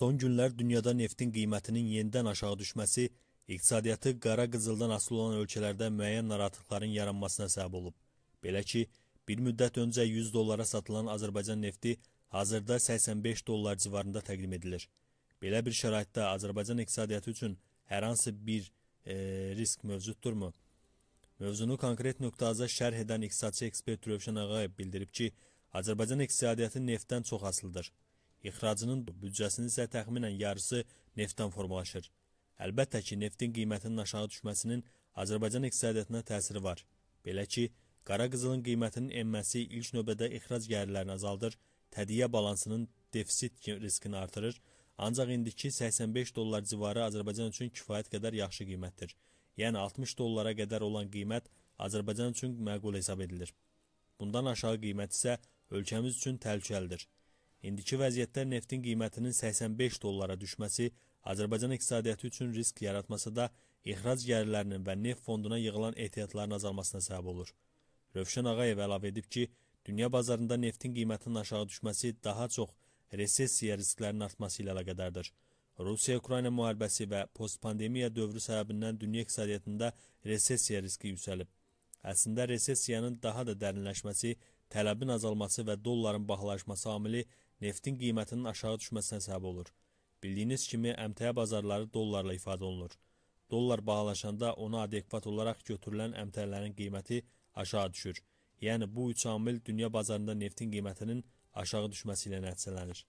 Son günlər dünyada neftin qiymətinin yenidən aşağı düşməsi iqtisadiyyatı qara qızıldan asılı olan ölkələrdə müəyyən narahatlıqların yaranmasına səbəb olub. Belə ki, bir müddət öncə 100 dollara satılan Azərbaycan nefti hazırda 85 dollar civarında təqdim edilir. Belə bir şəraitdə Azərbaycan iqtisadiyyatı üçün hər hansı bir e, risk mövcuddurmu? Mövzunu konkret nöqtəzə şərh edən iqtisadçı ekspert Rövşən Ağayev bildirib ki, Azərbaycan iqtisadiyyatı neftdən çox asılıdır ixracının büdcəsinin isə təxminən yarısı neftdən formalaşır. Əlbəttə ki, neftin qiymətinin aşağı düşməsinin Azərbaycan iqtisadiyyatına təsiri var. Belə ki, qara qızılın qiymətinin enməsi ilk növbədə ixrac gəlirlərini azaldır, tədiyə balansının defisit riskini artırır, ancaq indiki 85 dollar civarı Azərbaycan üçün kifayət qədər yaxşı qiymətdir. Yəni 60 dollara qədər olan qiymət Azərbaycan üçün məqbul hesab edilir. Bundan aşağı qiymət isə ölkəmiz üçün təhlükəlidir. İndiki vəziyyətdə neftin qiymətinin 85 dollara düşməsi Azərbaycan iqtisadiyyatı üçün risk yaratması da ixrac gəlirlərinin və neft fonduna yığılan ehtiyatların azalmasına səbəb olur. Rövşən Ağayev əlavə edib ki, dünya bazarında neftin qiymətinin aşağı düşməsi daha çox resessiya risklərinin artması ilə əlaqədardır. Rusiya-Ukrayna müharibəsi və postpandemiya dövrü səbəbindən dünya iqtisadiyyatında resessiya riski yüksəlib. Əslində resessiyanın daha da dərinləşməsi, tələbin azalması və dolların bahalaşması amili neftin qiymətinin aşağı düşməsi hesab olur. Bildiyiniz kimi əmtəə bazarları dollarla ifadə olunur. Dollar bahalaşanda ona adekvat olaraq götürülən əmtəələrin qiyməti aşağı düşür. Yəni bu üç amil dünya bazarında neftin qiymətinin aşağı düşməsi ilə nəticələnir.